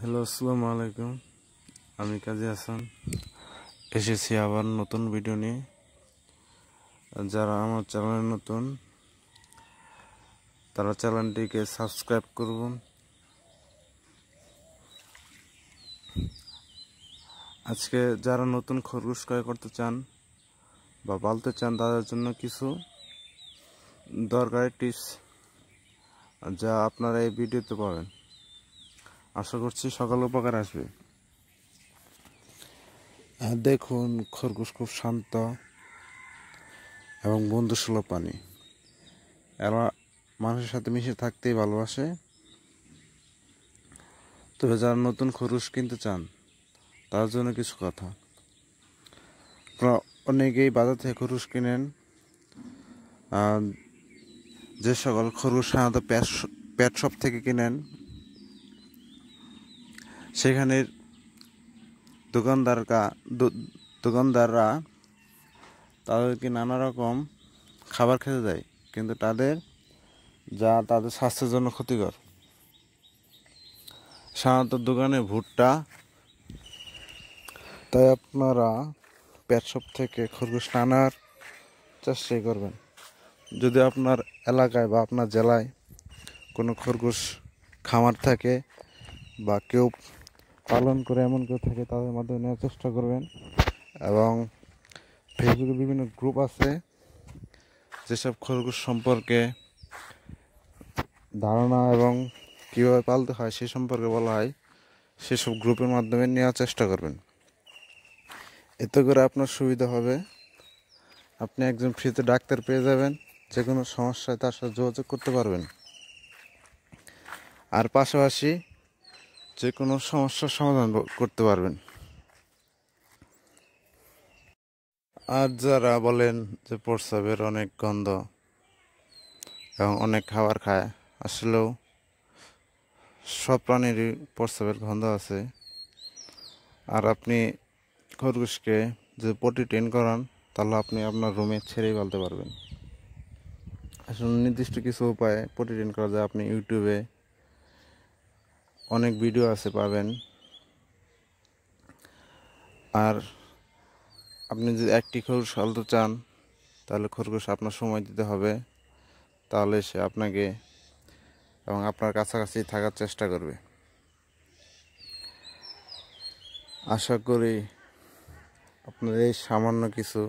hello আসসালামু আলাইকুম আমি কাজী হাসান এসেছি আবার নতুন ভিডিও নিয়ে যারা আমার চ্যানেলে নতুন তারা চ্যানেলটিকে সাবস্ক্রাইব করবেন আজকে যারা নতুন খরগোশ ক্রয় করতে চান বা পালতে চান তাদের জন্য কিছু দরকারি টিপস যা আপনারা এই ভিডিওতে পাবেন আশা করছি সকাল উপকার আসবে হ্যাঁ, দেখুন খরগোশ খুব শান্ত এবং বন্ধুসুলভ প্রাণী এরা মানুষের সাথে মিশে থাকতেই ভালোবাসে তবে যারা নতুন খরগোশ কিনতে চান তার জন্য কিছু কথা অনেকেই বাজার থেকে খরগোশ কিনেন যে সকল খরগোশ সাধারণত প্যাট প্যাট শপ থেকে কিনেন সেখানের দোকানদারকা দোকানদাররা তাদেরকে নানা রকম খাবার খেতে দেয় কিন্তু তাদের যা তাদের স্বাস্থ্যের জন্য ক্ষতিকর সাধারণত দোকানে ভুট্টা তাই আপনারা পেটসপ থেকে খরগোশ টানার চেষ্টাই করবেন যদি আপনার এলাকায় বা আপনার জেলায় কোনো খরগোশ খামার থাকে বা কেউ পালন করে এমন কেউ থাকে তাদের মাধ্যমে নেওয়ার চেষ্টা করবেন এবং ফেসবুকে বিভিন্ন গ্রুপ আছে যেসব খরগোশ সম্পর্কে ধারণা এবং কীভাবে পালতে হয় সে সম্পর্কে বলা হয় সেসব গ্রুপের মাধ্যমে নেওয়ার চেষ্টা করবেন এতে করে আপনার সুবিধা হবে আপনি একজন ফ্রিতে ডাক্তার পেয়ে যাবেন যে কোনো সমস্যায় তার সাথে যোগাযোগ করতে পারবেন আর পাশাপাশি যে কোনো সমস্যার সমাধান করতে পারবেন আর যারা বলেন যে প্রস্রাবের অনেক গন্ধ এবং অনেক খাবার খায় আসলেও সব প্রাণীরই প্রস্রাবের গন্ধ আছে আর আপনি খরগোশকে যে পটি টেন করান তাহলে আপনি আপনার রুমে ছেড়েই পালতে পারবেন আসলে নির্দিষ্ট কিছু উপায়ে পটি টেন করা যায় আপনি ইউটিউবে অনেক ভিডিও আছে পাবেন আর আপনি যদি একটি খরগোশ পালতে চান তাহলে খরগোশ আপনার সময় দিতে হবে তাহলে সে আপনাকে এবং আপনার কাছাকাছি থাকার চেষ্টা করবে আশা করি আপনার এই সামান্য কিছু